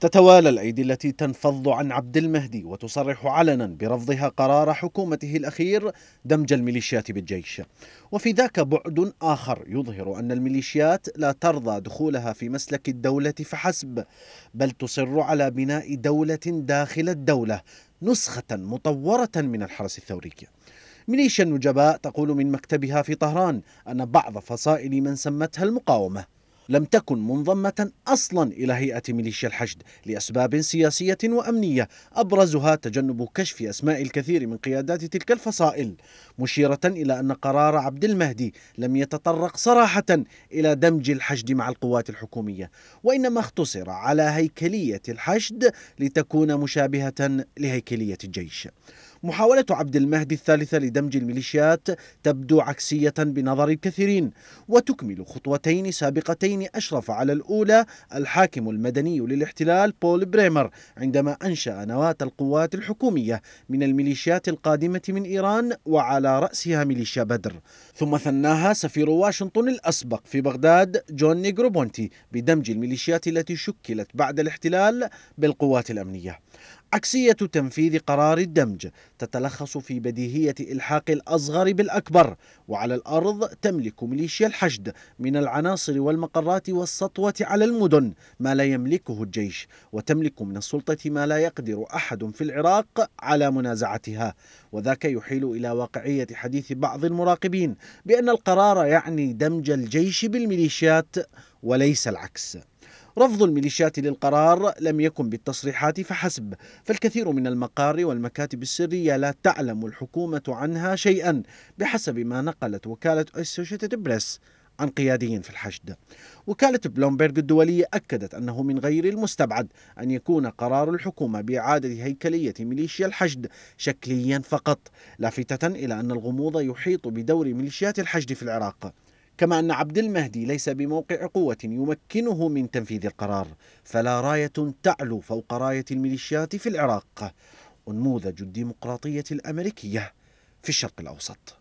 تتوالى الأيدي التي تنفض عن عبد المهدي وتصرح علنا برفضها قرار حكومته الأخير دمج الميليشيات بالجيش وفي ذاك بعد آخر يظهر أن الميليشيات لا ترضى دخولها في مسلك الدولة فحسب بل تصر على بناء دولة داخل الدولة نسخة مطورة من الحرس الثوري ميليشيا النجباء تقول من مكتبها في طهران أن بعض فصائل من سمتها المقاومة لم تكن منضمة أصلا إلى هيئة ميليشيا الحشد لأسباب سياسية وأمنية أبرزها تجنب كشف أسماء الكثير من قيادات تلك الفصائل مشيرة إلى أن قرار عبد المهدي لم يتطرق صراحة إلى دمج الحشد مع القوات الحكومية وإنما اختصر على هيكلية الحشد لتكون مشابهة لهيكلية الجيش محاولة عبد المهدي الثالثة لدمج الميليشيات تبدو عكسية بنظر الكثيرين وتكمل خطوتين سابقتين أشرف على الأولى الحاكم المدني للاحتلال بول بريمر عندما أنشأ نواة القوات الحكومية من الميليشيات القادمة من إيران وعلى رأسها ميليشيا بدر ثم ثناها سفير واشنطن الأسبق في بغداد جون نيغروبونتي بدمج الميليشيات التي شكلت بعد الاحتلال بالقوات الأمنية عكسية تنفيذ قرار الدمج تتلخص في بديهية إلحاق الأصغر بالأكبر وعلى الأرض تملك ميليشيا الحشد من العناصر والمقرات والسطوة على المدن ما لا يملكه الجيش وتملك من السلطة ما لا يقدر أحد في العراق على منازعتها وذاك يحيل إلى واقعية حديث بعض المراقبين بأن القرار يعني دمج الجيش بالميليشيات وليس العكس رفض الميليشيات للقرار لم يكن بالتصريحات فحسب فالكثير من المقار والمكاتب السرية لا تعلم الحكومة عنها شيئا بحسب ما نقلت وكالة أسوشيتد بريس عن قياديين في الحشد وكالة بلومبرغ الدولية أكدت أنه من غير المستبعد أن يكون قرار الحكومة بإعادة هيكلية ميليشيا الحشد شكليا فقط لافتة إلى أن الغموض يحيط بدور ميليشيات الحشد في العراق كما أن عبد المهدي ليس بموقع قوة يمكنه من تنفيذ القرار فلا راية تعلو فوق راية الميليشيات في العراق انموذج الديمقراطية الأمريكية في الشرق الأوسط